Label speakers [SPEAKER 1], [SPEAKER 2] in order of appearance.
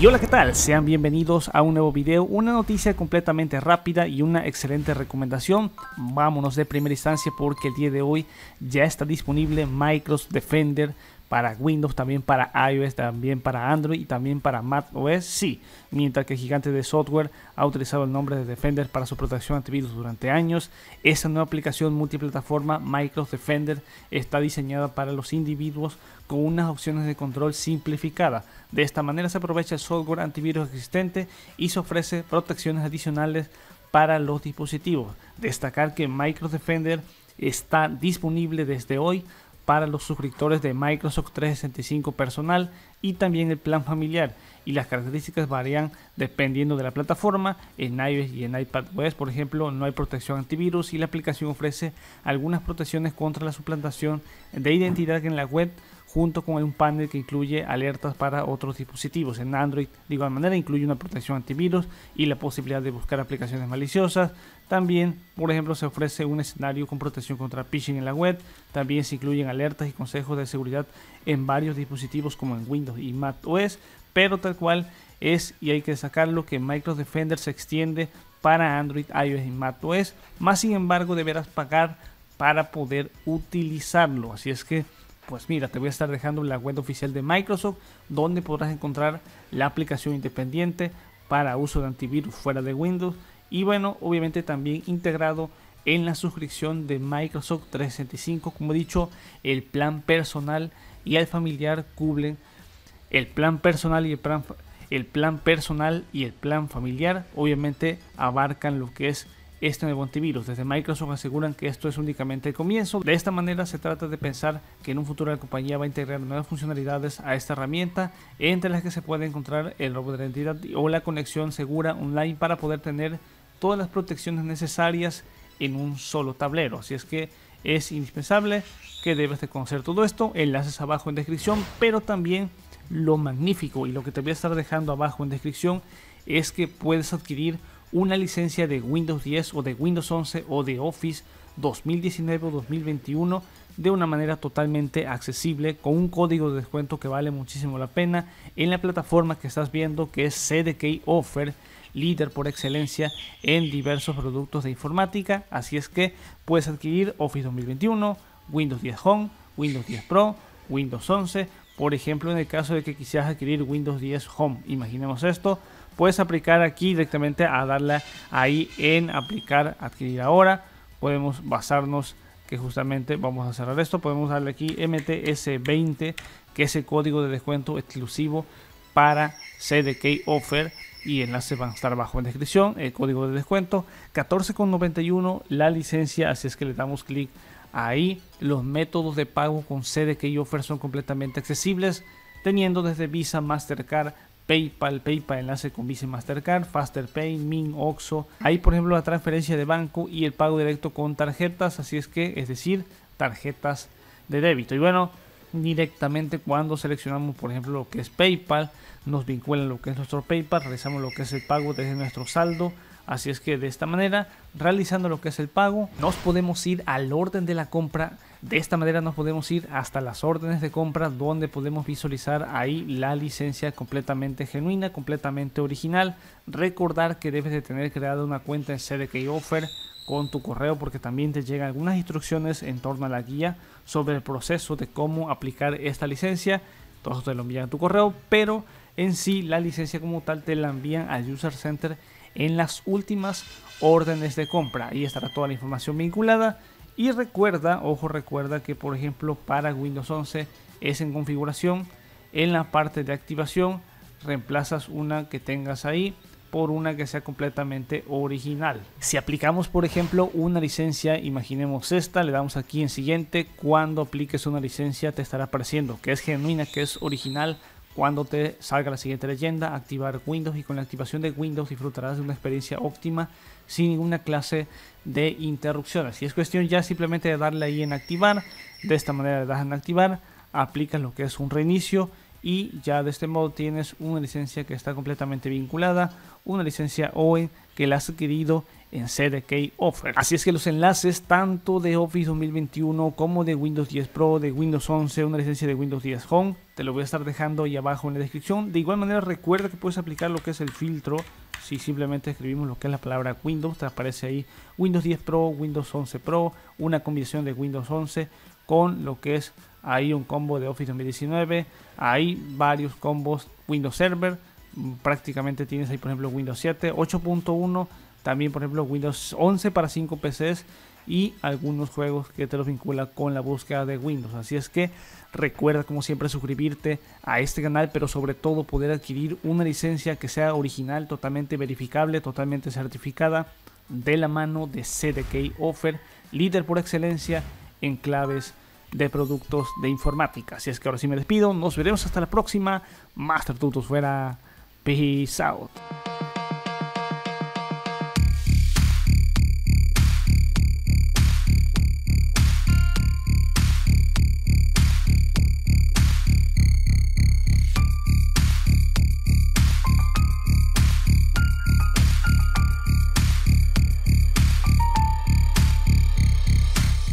[SPEAKER 1] Y hola, ¿qué tal? Sean bienvenidos a un nuevo video, una noticia completamente rápida y una excelente recomendación. Vámonos de primera instancia porque el día de hoy ya está disponible Microsoft Defender para Windows, también para iOS, también para Android y también para Mac OS, sí, mientras que el gigante de software ha utilizado el nombre de Defender para su protección antivirus durante años, esa nueva aplicación multiplataforma Microsoft Defender está diseñada para los individuos con unas opciones de control simplificadas. De esta manera se aprovecha el software antivirus existente y se ofrece protecciones adicionales para los dispositivos. Destacar que Microsoft Defender está disponible desde hoy para los suscriptores de Microsoft 365 personal y también el plan familiar y las características varían dependiendo de la plataforma. En iOS y en iPadOS, por ejemplo, no hay protección antivirus y la aplicación ofrece algunas protecciones contra la suplantación de identidad en la web junto con un panel que incluye alertas para otros dispositivos. En Android, de igual manera, incluye una protección antivirus y la posibilidad de buscar aplicaciones maliciosas. También, por ejemplo, se ofrece un escenario con protección contra phishing en la web. También se incluyen alertas y consejos de seguridad en varios dispositivos como en Windows y Mac OS. Pero tal cual es, y hay que sacar lo que Microsoft Defender se extiende para Android, iOS y macOS. Más sin embargo, deberás pagar para poder utilizarlo. Así es que pues mira, te voy a estar dejando la web oficial de Microsoft donde podrás encontrar la aplicación independiente para uso de antivirus fuera de Windows y bueno, obviamente también integrado en la suscripción de Microsoft 365. Como he dicho, el plan personal y el familiar cubren el plan personal y el plan, el plan personal y el plan familiar obviamente abarcan lo que es este antivirus. Desde Microsoft aseguran que esto es únicamente el comienzo. De esta manera se trata de pensar que en un futuro la compañía va a integrar nuevas funcionalidades a esta herramienta, entre las que se puede encontrar el robo de identidad o la conexión segura online para poder tener todas las protecciones necesarias en un solo tablero. Así es que es indispensable que debes de conocer todo esto. Enlaces abajo en descripción, pero también lo magnífico y lo que te voy a estar dejando abajo en descripción es que puedes adquirir una licencia de Windows 10 o de Windows 11 o de Office 2019 o 2021 de una manera totalmente accesible con un código de descuento que vale muchísimo la pena en la plataforma que estás viendo que es CDK Offer líder por excelencia en diversos productos de informática así es que puedes adquirir Office 2021 Windows 10 Home Windows 10 Pro Windows 11 por ejemplo en el caso de que quisieras adquirir Windows 10 Home imaginemos esto puedes aplicar aquí directamente a darle ahí en aplicar, adquirir ahora. Podemos basarnos que justamente vamos a cerrar esto. Podemos darle aquí MTS20, que es el código de descuento exclusivo para CDK Offer y enlace van a estar abajo en descripción, el código de descuento 14,91 la licencia, así es que le damos clic ahí. Los métodos de pago con CDK Offer son completamente accesibles, teniendo desde Visa, Mastercard, PayPal, PayPal enlace con Visa Mastercard, FasterPay, Min, Oxo. Ahí, por ejemplo, la transferencia de banco y el pago directo con tarjetas, así es que, es decir, tarjetas de débito. Y bueno, directamente cuando seleccionamos, por ejemplo, lo que es PayPal, nos vincula lo que es nuestro PayPal, realizamos lo que es el pago desde nuestro saldo Así es que de esta manera, realizando lo que es el pago, nos podemos ir al orden de la compra. De esta manera nos podemos ir hasta las órdenes de compra donde podemos visualizar ahí la licencia completamente genuina, completamente original. Recordar que debes de tener creada una cuenta en CDK Offer con tu correo porque también te llegan algunas instrucciones en torno a la guía sobre el proceso de cómo aplicar esta licencia. Todo te lo envían a tu correo, pero en sí la licencia como tal te la envían al User Center en las últimas órdenes de compra. Ahí estará toda la información vinculada. Y recuerda, ojo, recuerda que por ejemplo para Windows 11 es en configuración. En la parte de activación reemplazas una que tengas ahí por una que sea completamente original. Si aplicamos, por ejemplo, una licencia, imaginemos esta, le damos aquí en siguiente, cuando apliques una licencia te estará apareciendo que es genuina, que es original cuando te salga la siguiente leyenda, activar Windows y con la activación de Windows disfrutarás de una experiencia óptima sin ninguna clase de interrupciones. Y es cuestión ya simplemente de darle ahí en activar. De esta manera le das en activar, aplicas lo que es un reinicio y ya de este modo tienes una licencia que está completamente vinculada, una licencia OE que la has adquirido en CDK Offer. Así es que los enlaces tanto de Office 2021 como de Windows 10 Pro, de Windows 11, una licencia de Windows 10 Home, te lo voy a estar dejando ahí abajo en la descripción. De igual manera recuerda que puedes aplicar lo que es el filtro si simplemente escribimos lo que es la palabra Windows, te aparece ahí Windows 10 Pro, Windows 11 Pro, una combinación de Windows 11 con lo que es ahí un combo de Office 2019, hay varios combos Windows Server, prácticamente tienes ahí por ejemplo Windows 7, 8.1, también por ejemplo Windows 11 para 5 PCs y algunos juegos que te los vincula con la búsqueda de Windows. Así es que recuerda como siempre suscribirte a este canal, pero sobre todo poder adquirir una licencia que sea original, totalmente verificable, totalmente certificada de la mano de CDK Offer, líder por excelencia en claves de productos de informática. Así es que ahora sí me despido, nos veremos hasta la próxima. Master Tutos fuera. Peace out.